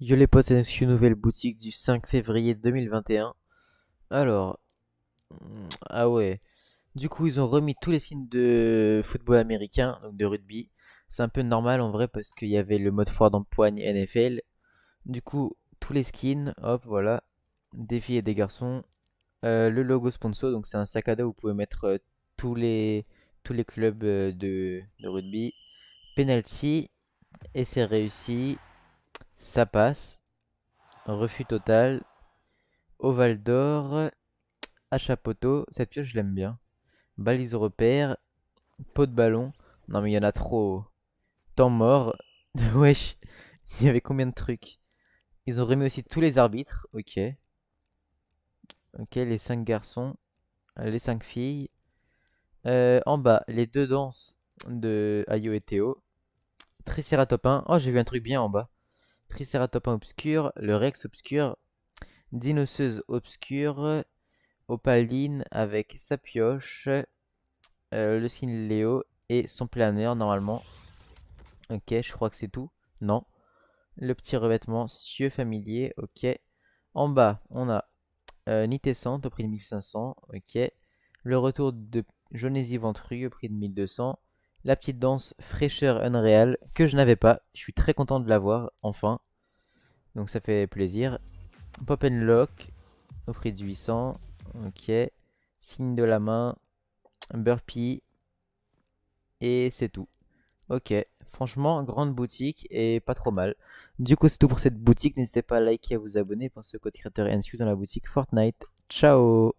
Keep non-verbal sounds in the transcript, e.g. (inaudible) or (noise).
Yo les potes, c'est une nouvelle boutique du 5 février 2021. Alors, mm, ah ouais. Du coup, ils ont remis tous les skins de football américain, donc de rugby. C'est un peu normal en vrai parce qu'il y avait le mode foire poigne NFL. Du coup, tous les skins, hop, voilà. Des filles et des garçons. Euh, le logo sponsor, donc c'est un sac à dos où vous pouvez mettre euh, tous, les, tous les clubs euh, de, de rugby. Penalty, et c'est réussi. Ça passe. Refus total. Oval d'or. À Cette pioche, je l'aime bien. Balise repère. Pot de ballon. Non, mais il y en a trop. Temps mort. (laughs) Wesh. Il y avait combien de trucs Ils ont remis aussi tous les arbitres. Ok. Ok, les 5 garçons. Les 5 filles. Euh, en bas, les deux danses de Ayo et Théo. Triceratop 1. Oh, j'ai vu un truc bien en bas. Triceratopin obscur, le Rex obscur, Dinosseuse obscure, Opaline avec sa pioche, euh, le signe Léo et son planeur normalement. Ok, je crois que c'est tout. Non. Le petit revêtement, cieux familier, ok. En bas, on a euh, Nitessant au prix de 1500, ok. Le retour de Jonesy Ventru au prix de 1200. La petite danse fraîcheur Unreal que je n'avais pas. Je suis très content de l'avoir, enfin. Donc ça fait plaisir. Pop and lock. Offrit de 800. Ok. Signe de la main. Burpee. Et c'est tout. Ok. Franchement, grande boutique et pas trop mal. Du coup, c'est tout pour cette boutique. N'hésitez pas à liker, à vous abonner. Pensez au code créateur ensuite dans la boutique Fortnite. Ciao